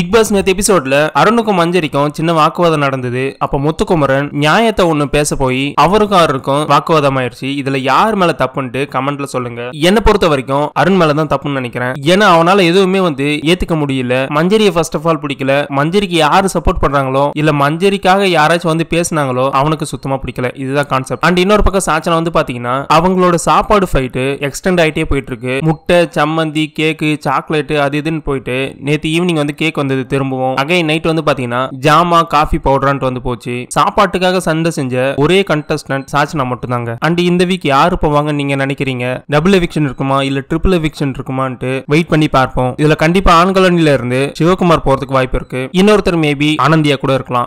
big pass நேற்று எபிசோட்ல அருணுக்கும் மஞ்சரிக்கும் சின்ன வாக்குவாதம் நடந்தது அப்ப முத்துக்குமரன் நியாயத்தை ஒண்ணு பேச போய் அவருக்கும் அவருக்கும் வாக்குவாதம் ஆயிடுச்சு இதுல யார் மேல தப்புன்ட்டு கமெண்ட்ல சொல்லுங்க என்ன பொறுத்த வரைக்கும் அருண் மேலதான் தப்புன்னு நினைக்கிறேன் ஏன்னா அவனால எதுவுமே வந்து ஏத்துக்க முடியல மஞ்சரிய ஃபர்ஸ்ட் ஆஃப் ஆல் பிடிக்கல மஞ்சரிக்கு யாரு சப்போர்ட் பண்றாங்களோ இல்ல மஞ்சரிக்காக யாராச்சும் வந்து பேசினாங்களோ அவனுக்கு சுத்தமா பிடிக்கல இதுதான் கான்செப்ட் அண்ட் இன்னொரு பக்கம் சாச்சனா வந்து பாத்தீங்கன்னா அவங்களோட சாப்பாடு ஃபைட்டு எக்ஸ்டெண்ட் ஆயிட்டே போயிட்டு இருக்கு முட்டை சம்மந்தி கேக்கு சாக்லேட்டு அது இதுன்னு போயிட்டு நேற்று ஈவினிங் வந்து கேக் வந்தது திரும்பவும் அகை நைட் வந்து பாத்தீங்கன்னா ஜாமா காஃபி பவுடரான்ட்டு வந்து போச்சு சாப்பாட்டுக்காக சண்டை செஞ்ச ஒரே கண்டஸ்டன்ட் சாச்சனா மட்டும் தாங்க அண்ட் இந்த வீக் யாரு போவாங்க நீங்க நினைக்கிறீங்க டபுள் எவிக்ஷன் இருக்குமா இல்ல ட்ரிபிள் எவிக்ஷன் இருக்குமான்ட்டு வெயிட் பண்ணி பார்ப்போம் இதுல கண்டிப்பா ஆண்கலனில இருந்து சிவகுமார் போறதுக்கு வாய்ப்பு இருக்கு இன்னொருத்தர் மேபி ஆனந்தியா கூட இருக்கலாம்